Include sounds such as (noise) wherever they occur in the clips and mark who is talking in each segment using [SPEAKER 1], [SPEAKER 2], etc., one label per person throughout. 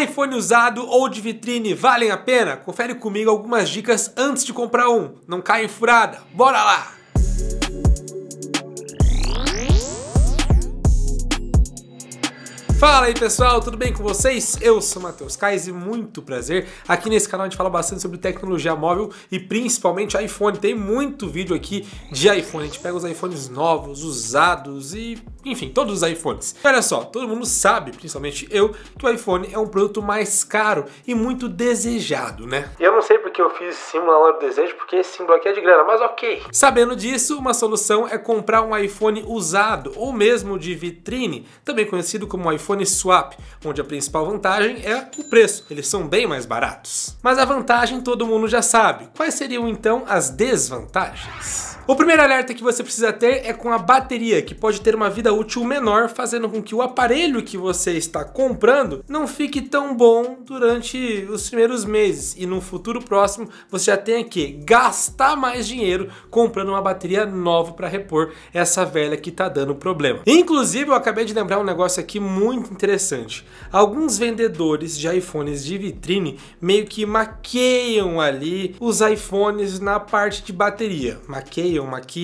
[SPEAKER 1] iPhone usado ou de vitrine valem a pena? Confere comigo algumas dicas antes de comprar um. Não caia em furada. Bora lá! Fala aí pessoal, tudo bem com vocês? Eu sou Matheus Kais e muito prazer. Aqui nesse canal a gente fala bastante sobre tecnologia móvel e principalmente iPhone. Tem muito vídeo aqui de iPhone. A gente pega os iPhones novos, usados e enfim, todos os iPhones. olha só, todo mundo sabe, principalmente eu, que o iPhone é um produto mais caro e muito desejado, né? Eu não sei porque eu fiz símbolo na do desejo, porque esse símbolo aqui é de grana, mas ok. Sabendo disso, uma solução é comprar um iPhone usado ou mesmo de vitrine, também conhecido como iPhone iPhone Swap, onde a principal vantagem é o preço, eles são bem mais baratos. Mas a vantagem todo mundo já sabe, quais seriam então as desvantagens? O primeiro alerta que você precisa ter é com a bateria, que pode ter uma vida útil menor, fazendo com que o aparelho que você está comprando não fique tão bom durante os primeiros meses e no futuro próximo você já tenha que gastar mais dinheiro comprando uma bateria nova para repor essa velha que está dando problema. Inclusive, eu acabei de lembrar um negócio aqui muito interessante. Alguns vendedores de iPhones de vitrine meio que maqueiam ali os iPhones na parte de bateria. Maqueiam ali,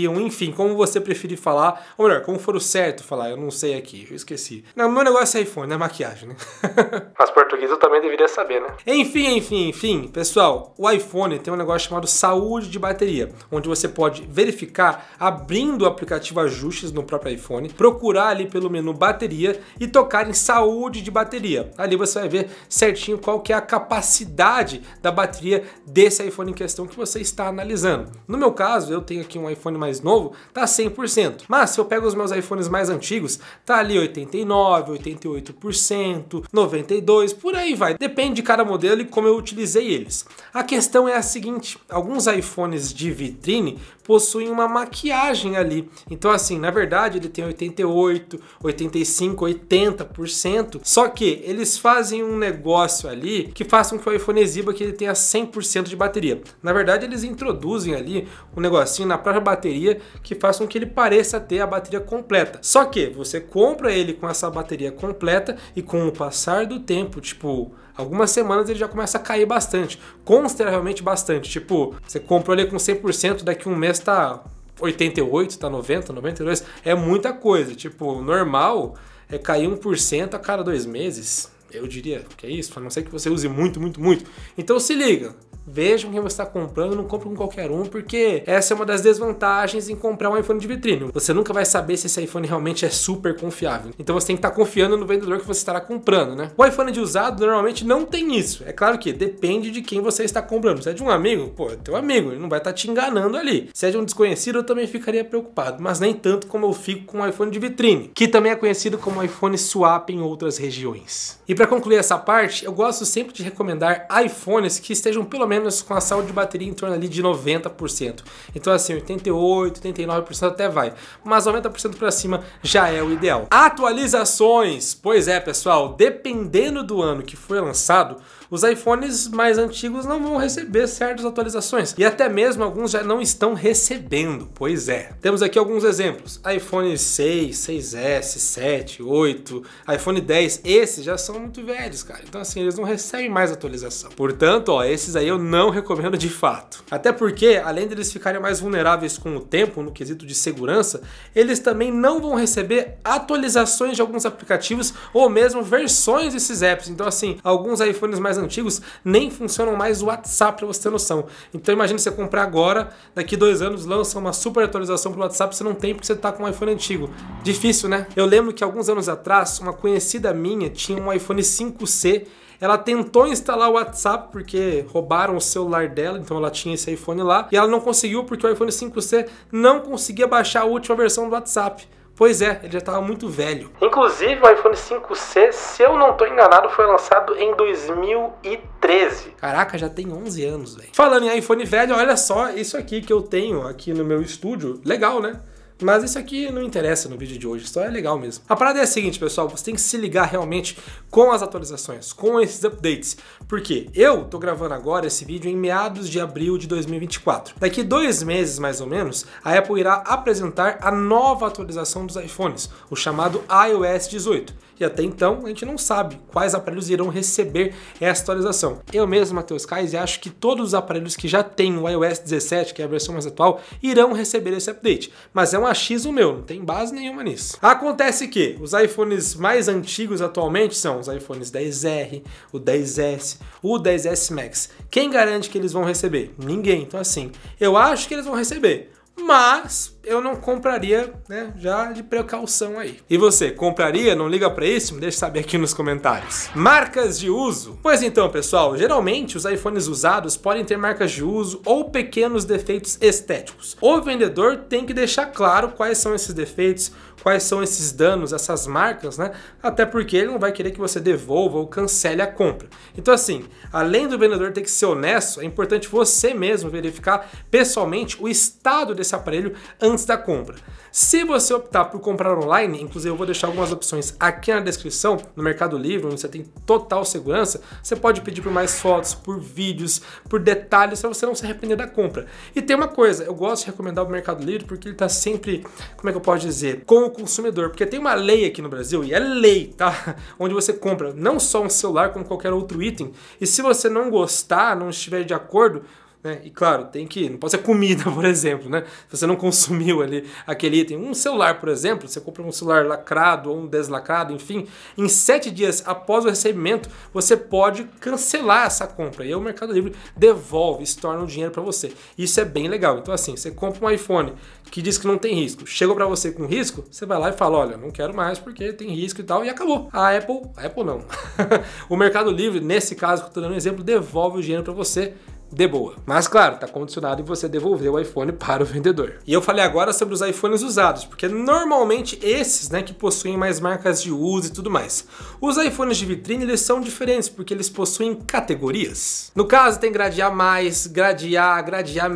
[SPEAKER 1] uma um enfim, como você preferir falar, ou melhor, como for o certo falar, eu não sei aqui, eu esqueci. Não, meu negócio é iPhone, não é maquiagem, né? (laughs) Mas português eu também deveria saber, né? Enfim, enfim, enfim, pessoal, o iPhone tem um negócio chamado saúde de bateria, onde você pode verificar abrindo o aplicativo ajustes no próprio iPhone, procurar ali pelo menu bateria e tocar em saúde de bateria. Ali você vai ver certinho qual que é a capacidade da bateria desse iPhone em questão que você está analisando. No meu caso, eu tenho aqui um um iPhone mais novo, tá 100%. Mas se eu pego os meus iPhones mais antigos, tá ali 89, 88%, 92, por aí vai. Depende de cada modelo e como eu utilizei eles. A questão é a seguinte, alguns iPhones de vitrine possuem uma maquiagem ali. Então assim, na verdade ele tem 88, 85, 80%, só que eles fazem um negócio ali que façam que o iPhone exiba que ele tenha 100% de bateria. Na verdade, eles introduzem ali um negocinho na próxima para a bateria que faz com que ele pareça ter a bateria completa. Só que você compra ele com essa bateria completa e com o passar do tempo, tipo, algumas semanas ele já começa a cair bastante, consideravelmente bastante. Tipo, você compra ele com 100%, daqui um mês tá 88, tá 90, 92, é muita coisa. Tipo, normal é cair 1% a cada dois meses. Eu diria que é isso, a não ser que você use muito, muito, muito. Então se liga, Vejam quem você está comprando, não compre com qualquer um, porque essa é uma das desvantagens em comprar um iPhone de vitrine. Você nunca vai saber se esse iPhone realmente é super confiável. Então você tem que estar tá confiando no vendedor que você estará comprando, né? O iPhone de usado normalmente não tem isso. É claro que depende de quem você está comprando. Se é de um amigo, pô, é teu amigo, ele não vai estar tá te enganando ali. Se é de um desconhecido, eu também ficaria preocupado, mas nem tanto como eu fico com o iPhone de vitrine, que também é conhecido como iPhone swap em outras regiões. E para concluir essa parte, eu gosto sempre de recomendar iPhones que estejam pelo menos menos com a saúde de bateria em torno ali de 90%. Então assim, 88, 89% até vai, mas 90% para cima já é o ideal. Atualizações! Pois é, pessoal, dependendo do ano que foi lançado, os iPhones mais antigos não vão receber certas atualizações e até mesmo alguns já não estão recebendo. Pois é. Temos aqui alguns exemplos: iPhone 6, 6S, 7, 8, iPhone 10. Esses já são muito velhos, cara. Então assim, eles não recebem mais atualização. Portanto, ó, esses aí eu não recomendo de fato. Até porque, além deles eles ficarem mais vulneráveis com o tempo no quesito de segurança, eles também não vão receber atualizações de alguns aplicativos ou mesmo versões desses apps. Então, assim, alguns iPhones mais antigos nem funcionam mais o WhatsApp, para você ter noção. Então, imagine você comprar agora, daqui dois anos lança uma super atualização pro WhatsApp, você não tem porque você tá com um iPhone antigo. Difícil, né? Eu lembro que alguns anos atrás, uma conhecida minha tinha um iPhone 5C ela tentou instalar o WhatsApp porque roubaram o celular dela, então ela tinha esse iPhone lá, e ela não conseguiu porque o iPhone 5C não conseguia baixar a última versão do WhatsApp. Pois é, ele já estava muito velho. Inclusive, o iPhone 5C, se eu não estou enganado, foi lançado em 2013. Caraca, já tem 11 anos, velho. Falando em iPhone velho, olha só isso aqui que eu tenho aqui no meu estúdio. Legal, né? Mas isso aqui não interessa no vídeo de hoje, só é legal mesmo. A parada é a seguinte, pessoal, você tem que se ligar realmente com as atualizações, com esses updates. Porque eu tô gravando agora esse vídeo em meados de abril de 2024. Daqui dois meses, mais ou menos, a Apple irá apresentar a nova atualização dos iPhones, o chamado iOS 18 e até então a gente não sabe quais aparelhos irão receber essa atualização. Eu mesmo, Matheus Kais, acho que todos os aparelhos que já têm o iOS 17, que é a versão mais atual, irão receber esse update. Mas é um achismo meu, não tem base nenhuma nisso. Acontece que os iPhones mais antigos atualmente são os iPhones 10R, o 10S, o 10S Max. Quem garante que eles vão receber? Ninguém. Então assim, eu acho que eles vão receber, mas eu não compraria, né? Já de precaução aí. E você, compraria? Não liga para isso? Me deixa saber aqui nos comentários. Marcas de uso. Pois então, pessoal, geralmente os iPhones usados podem ter marcas de uso ou pequenos defeitos estéticos. O vendedor tem que deixar claro quais são esses defeitos, quais são esses danos, essas marcas, né? Até porque ele não vai querer que você devolva ou cancele a compra. Então, assim, além do vendedor ter que ser honesto, é importante você mesmo verificar pessoalmente o estado desse aparelho antes da compra. Se você optar por comprar online, inclusive eu vou deixar algumas opções aqui na descrição, no Mercado Livre, onde você tem total segurança, você pode pedir por mais fotos, por vídeos, por detalhes, para você não se arrepender da compra. E tem uma coisa, eu gosto de recomendar o Mercado Livre porque ele está sempre, como é que eu posso dizer, com o consumidor, porque tem uma lei aqui no Brasil, e é lei, tá? (laughs) Onde você compra não só um celular, como qualquer outro item, e se você não gostar, não estiver de acordo, né? E claro, tem que, não pode ser comida, (laughs) por exemplo, né? Se você não consumiu ali aquele item, um celular, por exemplo, você compra um celular lacrado ou um deslacrado, enfim, em sete dias após o recebimento, você pode cancelar essa compra. E aí o Mercado Livre devolve, torna o dinheiro para você. Isso é bem legal. Então assim, você compra um iPhone que diz que não tem risco, chega para você com risco, você vai lá e fala, olha, não quero mais porque tem risco e tal, e acabou. A Apple, a Apple não. (laughs) o Mercado Livre, nesse caso que eu tô dando um exemplo, devolve o dinheiro para você de boa. Mas claro, tá condicionado em você devolver o iPhone para o vendedor. E eu falei agora sobre os iPhones usados, porque normalmente esses, né, que possuem mais marcas de uso e tudo mais. Os iPhones de vitrine, eles são diferentes porque eles possuem categorias. No caso, tem grade A+, grade A, grade A-,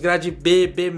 [SPEAKER 1] grade B, B-,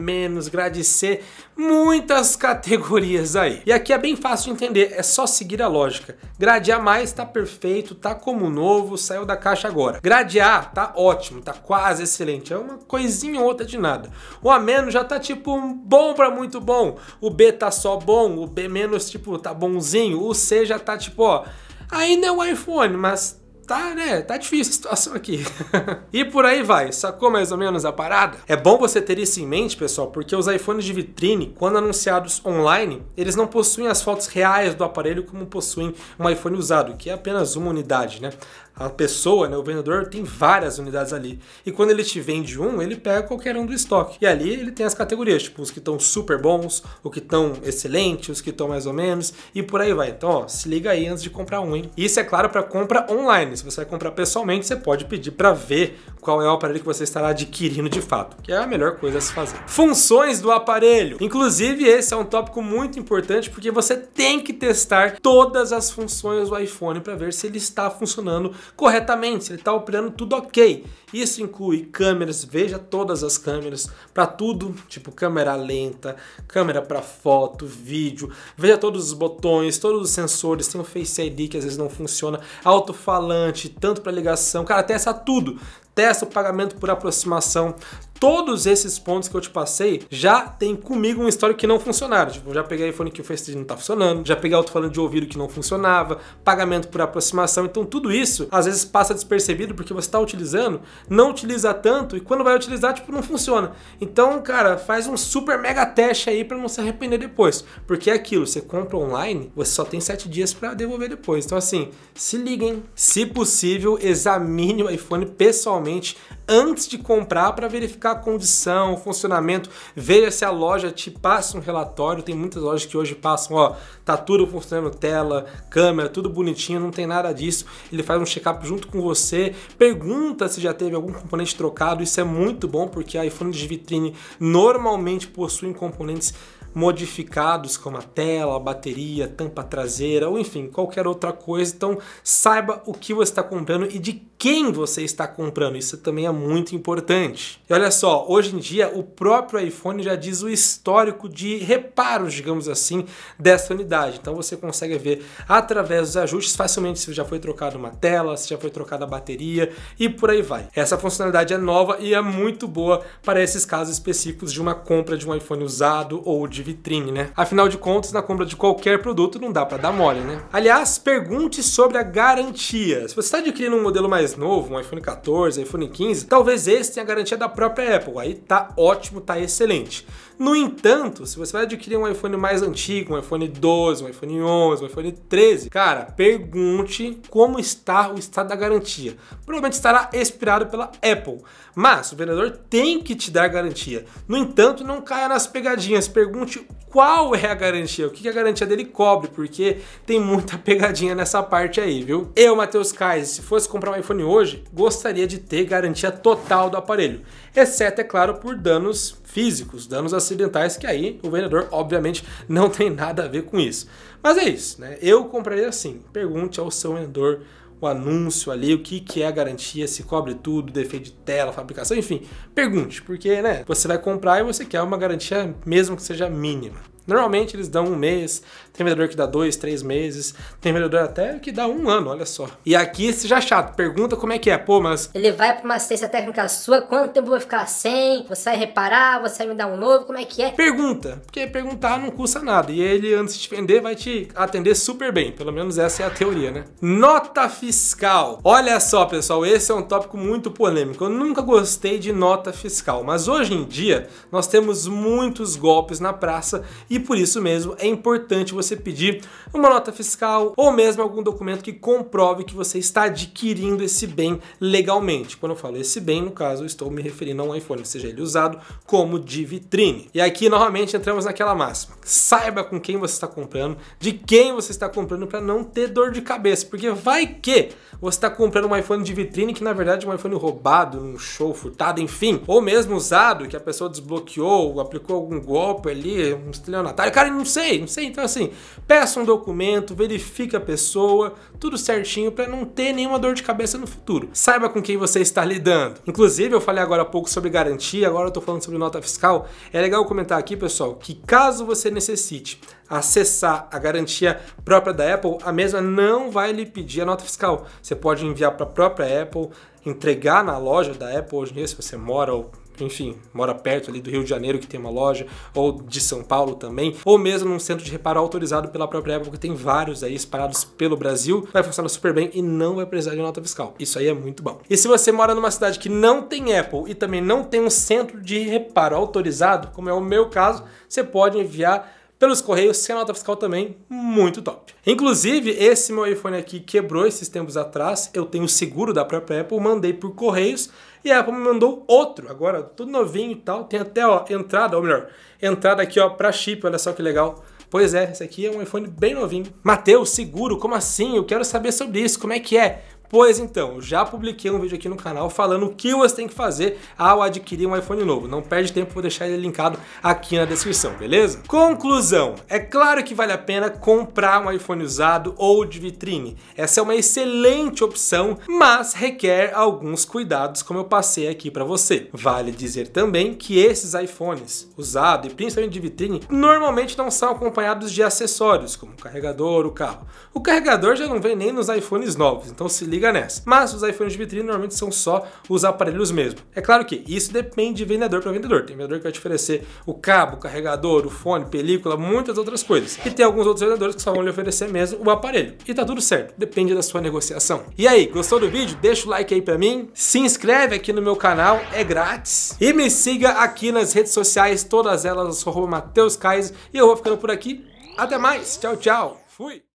[SPEAKER 1] grade C, muitas categorias aí. E aqui é bem fácil de entender, é só seguir a lógica. Grade A+, tá perfeito, tá como novo, saiu da caixa agora. Grade A, tá ótimo, tá quase excelente, é uma coisinha ou outra de nada. O A- já tá tipo um bom para muito bom, o B tá só bom, o B- tipo tá bonzinho, o C já tá tipo, ó, ainda é um iPhone, mas tá, né, tá difícil a situação aqui. (laughs) e por aí vai, sacou mais ou menos a parada? É bom você ter isso em mente, pessoal, porque os iPhones de vitrine, quando anunciados online, eles não possuem as fotos reais do aparelho como possuem um iPhone usado, que é apenas uma unidade, né? a pessoa, né, o vendedor, tem várias unidades ali. E quando ele te vende um, ele pega qualquer um do estoque. E ali ele tem as categorias, tipo os que estão super bons, os que estão excelentes, os que estão mais ou menos, e por aí vai. Então, ó, se liga aí antes de comprar um, hein? Isso é claro para compra online. Se você vai comprar pessoalmente, você pode pedir para ver qual é o aparelho que você estará adquirindo de fato, que é a melhor coisa a se fazer. Funções do aparelho. Inclusive, esse é um tópico muito importante porque você tem que testar todas as funções do iPhone para ver se ele está funcionando corretamente, se ele está operando tudo ok. Isso inclui câmeras, veja todas as câmeras, para tudo, tipo câmera lenta, câmera para foto, vídeo, veja todos os botões, todos os sensores, tem o Face ID que às vezes não funciona, alto-falante, tanto para ligação, cara, testa tudo. Testa o pagamento por aproximação, todos esses pontos que eu te passei já tem comigo um história que não funcionaram. Tipo, já peguei iPhone que o Face ID não tá funcionando, já peguei alto falando de ouvido que não funcionava, pagamento por aproximação. Então, tudo isso às vezes passa despercebido porque você está utilizando, não utiliza tanto e quando vai utilizar, tipo, não funciona. Então, cara, faz um super mega teste aí para não se arrepender depois. Porque é aquilo, você compra online, você só tem sete dias para devolver depois. Então, assim, se liguem, se possível, examine o iPhone pessoalmente antes de comprar para verificar a condição, o funcionamento, veja se a loja te passa um relatório. Tem muitas lojas que hoje passam, ó, tá tudo funcionando, tela, câmera, tudo bonitinho, não tem nada disso. Ele faz um check-up junto com você, pergunta se já teve algum componente trocado. Isso é muito bom porque iPhone de vitrine normalmente possuem componentes modificados como a tela, a bateria, tampa traseira, ou enfim, qualquer outra coisa. Então, saiba o que você está comprando e de quem você está comprando. Isso também é muito importante. E olha só, hoje em dia o próprio iPhone já diz o histórico de reparos, digamos assim, dessa unidade. Então você consegue ver através dos ajustes facilmente se já foi trocada uma tela, se já foi trocada a bateria e por aí vai. Essa funcionalidade é nova e é muito boa para esses casos específicos de uma compra de um iPhone usado ou de vitrine, né? Afinal de contas, na compra de qualquer produto não dá para dar mole, né? Aliás, pergunte sobre a garantia. Se você está adquirindo um modelo mais mais novo, um iPhone 14, iPhone 15, talvez esse tenha garantia da própria Apple. Aí tá ótimo, tá excelente. No entanto, se você vai adquirir um iPhone mais antigo, um iPhone 12, um iPhone 11, um iPhone 13, cara, pergunte como está o estado da garantia. Provavelmente estará expirado pela Apple, mas o vendedor tem que te dar garantia. No entanto, não caia nas pegadinhas, pergunte qual é a garantia, o que a garantia dele cobre, porque tem muita pegadinha nessa parte aí, viu? Eu, Matheus Kais, se fosse comprar um iPhone hoje, gostaria de ter garantia total do aparelho, exceto, é claro, por danos físicos, danos a acidentais, que aí o vendedor, obviamente, não (laughs) tem nada a ver com isso. Mas é isso, né? Eu compraria assim. Pergunte ao seu vendedor o anúncio ali, o que, que é a garantia, se cobre tudo, defeito de tela, fabricação, enfim. Pergunte, porque né, você vai comprar e você quer uma garantia mesmo que seja mínima. Normalmente eles dão um mês, tem vendedor que dá dois, três meses, tem vendedor até que dá um ano, olha só. E aqui você já é chato, pergunta como é que é, pô, mas. Ele vai pra uma assistência técnica sua, quanto tempo vai ficar sem? Você vai reparar, você vai me dar um novo, como é que é? Pergunta, porque perguntar não custa nada. E ele, antes de te vender, vai te atender super bem. Pelo menos essa é a teoria, né? Nota fiscal. Olha só, pessoal, esse é um tópico muito polêmico. Eu nunca gostei de nota fiscal, mas hoje em dia nós temos muitos golpes na praça e e por isso mesmo é importante você pedir uma nota fiscal ou mesmo algum documento que comprove que você está adquirindo esse bem legalmente. Quando eu falo esse bem, no caso, eu estou me referindo a um iPhone, seja ele usado como de vitrine. E aqui novamente entramos naquela máxima. Saiba com quem você está comprando, de quem você está comprando para não ter dor de cabeça, porque vai que você está comprando um iPhone de vitrine que na verdade é um iPhone roubado, um show furtado, enfim, ou mesmo usado que a pessoa desbloqueou, aplicou algum golpe ali, um estilionato estelionatário? Cara, não sei, não sei. Então, assim, peça um documento, verifique a pessoa, tudo certinho para não ter nenhuma dor de cabeça no futuro. Saiba com quem você está lidando. Inclusive, eu falei agora há pouco sobre garantia, agora eu tô falando sobre nota fiscal. É legal comentar aqui, pessoal, que caso você necessite acessar a garantia própria da Apple, a mesma não vai lhe pedir a nota fiscal. Você pode enviar para a própria Apple, entregar na loja da Apple hoje em dia, se você mora ou enfim, mora perto ali do Rio de Janeiro que tem uma loja, ou de São Paulo também, ou mesmo num centro de reparo autorizado pela própria Apple, que tem vários aí espalhados pelo Brasil, vai funcionar super bem e não vai precisar de nota fiscal. Isso aí é muito bom. E se você mora numa cidade que não tem Apple e também não tem um centro de reparo autorizado, como é o meu caso, você pode enviar pelos correios, sem nota fiscal também, muito top. Inclusive, esse meu iPhone aqui quebrou esses tempos atrás, eu tenho seguro da própria Apple, mandei por correios e a Apple me mandou outro, agora tudo novinho e tal, tem até ó, entrada, ou melhor, entrada aqui ó, pra chip, olha só que legal. Pois é, esse aqui é um iPhone bem novinho. Mateus, seguro, como assim? Eu quero saber sobre isso, como é que é? Pois então, já publiquei um vídeo aqui no canal falando o que você tem que fazer ao adquirir um iPhone novo. Não perde tempo, vou deixar ele linkado aqui na descrição, beleza? Conclusão: é claro que vale a pena comprar um iPhone usado ou de vitrine. Essa é uma excelente opção, mas requer alguns cuidados, como eu passei aqui para você. Vale dizer também que esses iPhones usados e principalmente de vitrine normalmente não são acompanhados de acessórios, como o carregador, o carro. O carregador já não vem nem nos iPhones novos, então se liga liga nessa. Mas os iPhones de vitrine normalmente são só os aparelhos mesmo. É claro que isso depende de vendedor para vendedor. Tem vendedor que vai te oferecer o cabo, o carregador, o fone, película, muitas outras coisas. E tem alguns outros vendedores que só vão lhe oferecer mesmo o aparelho. E tá tudo certo, depende da sua negociação. E aí, gostou do vídeo? Deixa o like aí para mim, se inscreve aqui no meu canal, é grátis. E me siga aqui nas redes sociais, todas elas, eu sou Matheus Kais, e eu vou ficando por aqui. Até mais, tchau, tchau. Fui!